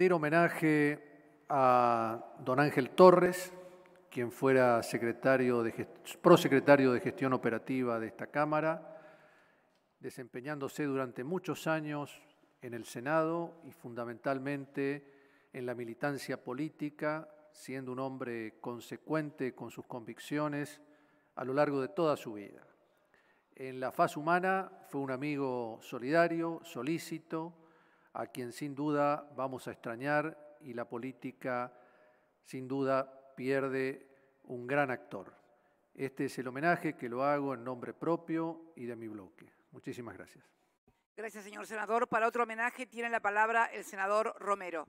rendir homenaje a don Ángel Torres, quien fuera secretario de prosecretario de gestión operativa de esta Cámara, desempeñándose durante muchos años en el Senado y fundamentalmente en la militancia política, siendo un hombre consecuente con sus convicciones a lo largo de toda su vida. En la faz humana fue un amigo solidario, solícito, a quien sin duda vamos a extrañar y la política sin duda pierde un gran actor. Este es el homenaje que lo hago en nombre propio y de mi bloque. Muchísimas gracias. Gracias, señor senador. Para otro homenaje tiene la palabra el senador Romero.